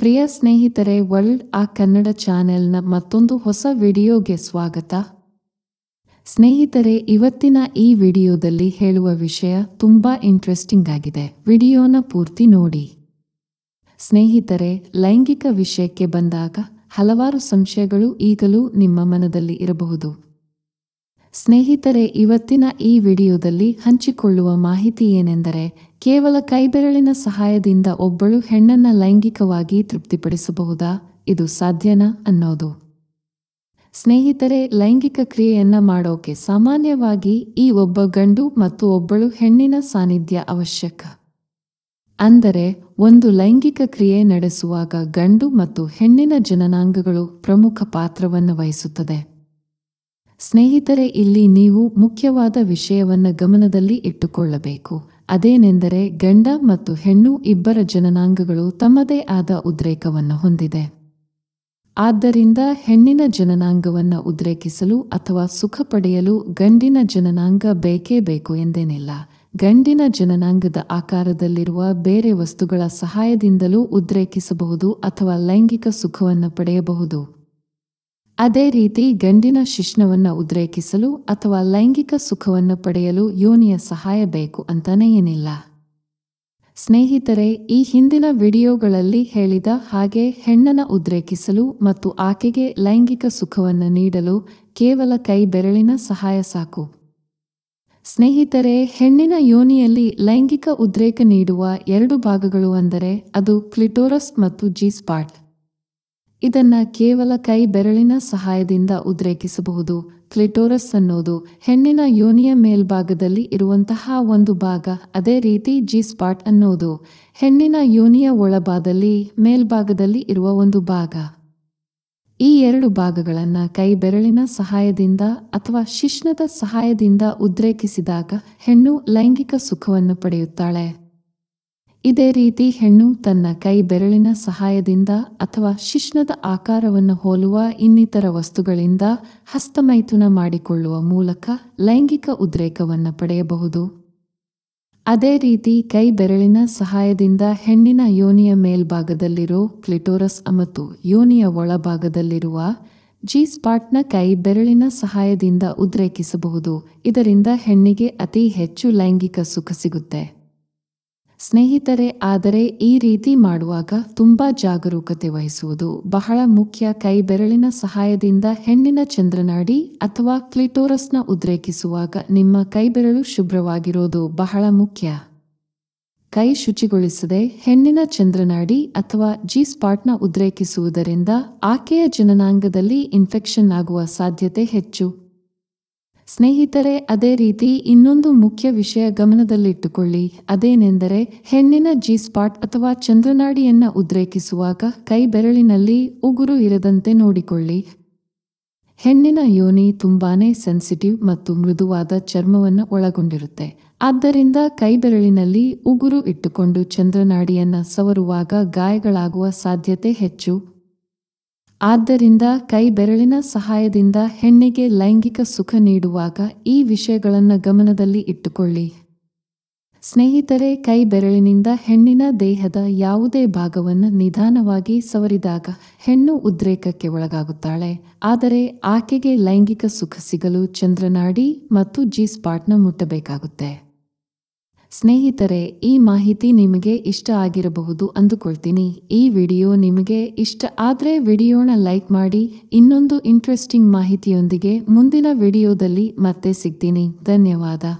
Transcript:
ಪ್ರಿಯ ಸ್ನೇಹಿತರೆ ವರ್ಲ್ಡ್ ಆ ಕನ್ನಡ ಚಾನೆಲ್ನ ಮತ್ತೊಂದು ಹೊಸ ವಿಡಿಯೋಗೆ ಸ್ವಾಗತ ಸ್ನೇಹಿತರೆ ಇವತ್ತಿನ ಈ ವಿಡಿಯೋದಲ್ಲಿ ಹೇಳುವ ವಿಷಯ ತುಂಬ ಇಂಟ್ರೆಸ್ಟಿಂಗ್ ಆಗಿದೆ ವಿಡಿಯೋನ ಪೂರ್ತಿ ನೋಡಿ ಸ್ನೇಹಿತರೆ ಲೈಂಗಿಕ ವಿಷಯಕ್ಕೆ ಬಂದಾಗ ಹಲವಾರು ಸಂಶಯಗಳು ಈಗಲೂ ನಿಮ್ಮ ಮನದಲ್ಲಿ ಇರಬಹುದು ಸ್ನೇಹಿತರೆ ಇವತ್ತಿನ ಈ ವಿಡಿಯೋದಲ್ಲಿ ಹಂಚಿಕೊಳ್ಳುವ ಮಾಹಿತಿ ಏನೆಂದರೆ ಕೇವಲ ಕೈಬೆರಳಿನ ಸಹಾಯದಿಂದ ಒಬ್ಬಳು ಹೆಣ್ಣನ್ನ ಲೈಂಗಿಕವಾಗಿ ತೃಪ್ತಿಪಡಿಸಬಹುದಾ ಇದು ಸಾಧ್ಯನಾ ಅನ್ನೋದು ಸ್ನೇಹಿತರೆ ಲೈಂಗಿಕ ಕ್ರಿಯೆಯನ್ನ ಮಾಡೋಕೆ ಸಾಮಾನ್ಯವಾಗಿ ಈ ಒಬ್ಬ ಗಂಡು ಮತ್ತು ಒಬ್ಬಳು ಹೆಣ್ಣಿನ ಸಾನ್ನಿಧ್ಯ ಅವಶ್ಯಕ ಅಂದರೆ ಒಂದು ಲೈಂಗಿಕ ಕ್ರಿಯೆ ನಡೆಸುವಾಗ ಗಂಡು ಮತ್ತು ಹೆಣ್ಣಿನ ಜನನಾಂಗಗಳು ಪ್ರಮುಖ ಪಾತ್ರವನ್ನು ವಹಿಸುತ್ತದೆ ಸ್ನೇಹಿತರೆ ಇಲ್ಲಿ ನೀವು ಮುಖ್ಯವಾದ ವಿಷಯವನ್ನು ಗಮನದಲ್ಲಿ ಇಟ್ಟುಕೊಳ್ಳಬೇಕು ಅದೇನೆಂದರೆ ಗಂಡ ಮತ್ತು ಹೆಣ್ಣು ಇಬ್ಬರ ಜನನಾಂಗಗಳು ತಮ್ಮದೇ ಆದ ಉದ್ರೇಕವನ್ನು ಹೊಂದಿದೆ ಆದ್ದರಿಂದ ಹೆಣ್ಣಿನ ಜನನಾಂಗವನ್ನು ಉದ್ರೇಕಿಸಲು ಅಥವಾ ಸುಖ ಪಡೆಯಲು ಗಂಡಿನ ಜನನಾಂಗ ಬೇಕೇ ಬೇಕು ಎಂದೇನಿಲ್ಲ ಗಂಡಿನ ಜನನಾಂಗದ ಆಕಾರದಲ್ಲಿರುವ ಬೇರೆ ವಸ್ತುಗಳ ಸಹಾಯದಿಂದಲೂ ಉದ್ರೇಕಿಸಬಹುದು ಅಥವಾ ಲೈಂಗಿಕ ಸುಖವನ್ನು ಪಡೆಯಬಹುದು ಅದೇ ರೀತಿ ಗಂಡಿನ ಶಿಶ್ನವನ್ನು ಉದ್ರೇಕಿಸಲು ಅಥವಾ ಲೈಂಗಿಕ ಸುಖವನ್ನು ಪಡೆಯಲು ಯೋನಿಯ ಸಹಾಯ ಬೇಕು ಅಂತಾನೇ ಏನಿಲ್ಲ ಸ್ನೇಹಿತರೆ ಈ ಹಿಂದಿನ ವಿಡಿಯೋಗಳಲ್ಲಿ ಹೇಳಿದ ಹಾಗೆ ಹೆಣ್ಣನ ಉದ್ರೇಕಿಸಲು ಮತ್ತು ಆಕೆಗೆ ಲೈಂಗಿಕ ಸುಖವನ್ನು ನೀಡಲು ಕೇವಲ ಕೈ ಬೆರಳಿನ ಸಹಾಯ ಸಾಕು ಸ್ನೇಹಿತರೆ ಹೆಣ್ಣಿನ ಯೋನಿಯಲ್ಲಿ ಲೈಂಗಿಕ ಉದ್ರೇಕ ನೀಡುವ ಎರಡು ಭಾಗಗಳು ಅಂದರೆ ಅದು ಕ್ಲಿಟೋರಸ್ ಮತ್ತು ಜಿ ಸ್ಪಾಟ್ ಇದನ್ನ ಕೇವಲ ಕೈ ಬೆರಳಿನ ಸಹಾಯದಿಂದ ಉದ್ರೇಕಿಸಬಹುದು ಕ್ಲಿಟೋರಸ್ ಅನ್ನೋದು ಹೆಣ್ಣಿನ ಯೋನಿಯ ಮೇಲ್ಭಾಗದಲ್ಲಿ ಇರುವಂತಹ ಒಂದು ಭಾಗ ಅದೇ ರೀತಿ ಜಿ ಸ್ಪಾಟ್ ಅನ್ನೋದು ಹೆಣ್ಣಿನ ಯೋನಿಯ ಒಳಭಾಗದಲ್ಲಿ ಮೇಲ್ಭಾಗದಲ್ಲಿ ಇರುವ ಒಂದು ಭಾಗ ಈ ಎರಡು ಭಾಗಗಳನ್ನು ಕೈ ಬೆರಳಿನ ಸಹಾಯದಿಂದ ಅಥವಾ ಶಿಷ್ಣದ ಸಹಾಯದಿಂದ ಉದ್ರೇಕಿಸಿದಾಗ ಹೆಣ್ಣು ಲೈಂಗಿಕ ಸುಖವನ್ನು ಪಡೆಯುತ್ತಾಳೆ ಇದೇ ರೀತಿ ಹೆಣ್ಣು ತನ್ನ ಕೈ ಬೆರಳಿನ ಸಹಾಯದಿಂದ ಅಥವಾ ಶಿಶ್ನದ ಆಕಾರವನ್ನು ಹೋಲುವ ಇನ್ನಿತರ ವಸ್ತುಗಳಿಂದ ಹಸ್ತಮೈಥುನ ಮಾಡಿಕೊಳ್ಳುವ ಮೂಲಕ ಲೈಂಗಿಕ ಉದ್ರೇಕವನ್ನು ಪಡೆಯಬಹುದು ಅದೇ ರೀತಿ ಕೈ ಬೆರಳಿನ ಸಹಾಯದಿಂದ ಹೆಣ್ಣಿನ ಯೋನಿಯ ಮೇಲ್ಭಾಗದಲ್ಲಿರೋ ಕ್ಲಿಟೋರಸ್ ಮತ್ತು ಯೋನಿಯ ಒಳಭಾಗದಲ್ಲಿರುವ ಜಿ ಸ್ಪಾಟ್ನ ಕೈ ಬೆರಳಿನ ಸಹಾಯದಿಂದ ಉದ್ರೇಕಿಸಬಹುದು ಇದರಿಂದ ಹೆಣ್ಣಿಗೆ ಅತಿ ಹೆಚ್ಚು ಲೈಂಗಿಕ ಸುಖ ಸಿಗುತ್ತೆ ಸ್ನೇಹಿತರೇ ಆದರೆ ಈ ರೀತಿ ಮಾಡುವಾಗ ತುಂಬ ಜಾಗರೂಕತೆ ವಹಿಸುವುದು ಬಹಳ ಮುಖ್ಯ ಕೈ ಬೆರಳಿನ ಸಹಾಯದಿಂದ ಹೆಣ್ಣಿನ ಚಂದ್ರನಾಡಿ ಅಥವಾ ಕ್ಲಿಟೋರಸ್ನ ಉದ್ರೇಕಿಸುವಾಗ ನಿಮ್ಮ ಕೈಬೆರಳು ಶುಭ್ರವಾಗಿರೋದು ಬಹಳ ಮುಖ್ಯ ಕೈ ಶುಚಿಗೊಳಿಸದೆ ಹೆಣ್ಣಿನ ಚಂದ್ರನಾಡಿ ಅಥವಾ ಜಿ ಸ್ಪಾಟ್ನ ಉದ್ರೇಕಿಸುವುದರಿಂದ ಆಕೆಯ ಜನನಾಂಗದಲ್ಲಿ ಇನ್ಫೆಕ್ಷನ್ ಆಗುವ ಸಾಧ್ಯತೆ ಹೆಚ್ಚು ಸ್ನೇಹಿತರೆ ಅದೇ ರೀತಿ ಇನ್ನೊಂದು ಮುಖ್ಯ ವಿಷಯ ಗಮನದಲ್ಲಿಟ್ಟುಕೊಳ್ಳಿ ಅದೇನೆಂದರೆ ಹೆಣ್ಣಿನ ಜಿ ಸ್ಪಾಟ್ ಅಥವಾ ಚಂದ್ರನಾಡಿಯನ್ನ ಉದ್ರೇಕಿಸುವಾಗ ಕೈ ಬೆರಳಿನಲ್ಲಿ ಉಗುರು ಇರದಂತೆ ನೋಡಿಕೊಳ್ಳಿ ಹೆಣ್ಣಿನ ಯೋನಿ ತುಂಬಾನೇ ಸೆನ್ಸಿಟಿವ್ ಮತ್ತು ಮೃದುವಾದ ಚರ್ಮವನ್ನು ಒಳಗೊಂಡಿರುತ್ತೆ ಆದ್ದರಿಂದ ಕೈಬೆರಳಿನಲ್ಲಿ ಉಗುರು ಇಟ್ಟುಕೊಂಡು ಚಂದ್ರನಾಡಿಯನ್ನು ಸವರುವಾಗ ಗಾಯಗಳಾಗುವ ಸಾಧ್ಯತೆ ಹೆಚ್ಚು ಆದ್ದರಿಂದ ಕೈ ಬೆರಳಿನ ಸಹಾಯದಿಂದ ಹೆಣ್ಣಿಗೆ ಲೈಂಗಿಕ ಸುಖ ನೀಡುವಾಗ ಈ ವಿಷಯಗಳನ್ನು ಗಮನದಲ್ಲಿ ಇಟ್ಟುಕೊಳ್ಳಿ ಸ್ನೇಹಿತರೆ ಕೈ ಬೆರಳಿನಿಂದ ಹೆಣ್ಣಿನ ದೇಹದ ಯಾವುದೇ ಭಾಗವನ್ನು ನಿಧಾನವಾಗಿ ಸವರಿದಾಗ ಹೆಣ್ಣು ಉದ್ರೇಕಕ್ಕೆ ಒಳಗಾಗುತ್ತಾಳೆ ಆದರೆ ಆಕೆಗೆ ಲೈಂಗಿಕ ಸುಖ ಸಿಗಲು ಚಂದ್ರನಾಡಿ ಮತ್ತು ಜಿ ಸ್ಪಾಟ್ನ ಮುಟ್ಟಬೇಕಾಗುತ್ತೆ ಸ್ನೇಹಿತರೆ ಈ ಮಾಹಿತಿ ನಿಮಗೆ ಇಷ್ಟ ಆಗಿರಬಹುದು ಅಂದುಕೊಳ್ತೀನಿ ಈ ವಿಡಿಯೋ ನಿಮಗೆ ಇಷ್ಟ ಆದರೆ ವಿಡಿಯೋನ ಲೈಕ್ ಮಾಡಿ ಇನ್ನೊಂದು ಇಂಟ್ರೆಸ್ಟಿಂಗ್ ಮಾಹಿತಿಯೊಂದಿಗೆ ಮುಂದಿನ ವಿಡಿಯೋದಲ್ಲಿ ಮತ್ತೆ ಸಿಗ್ತೀನಿ ಧನ್ಯವಾದ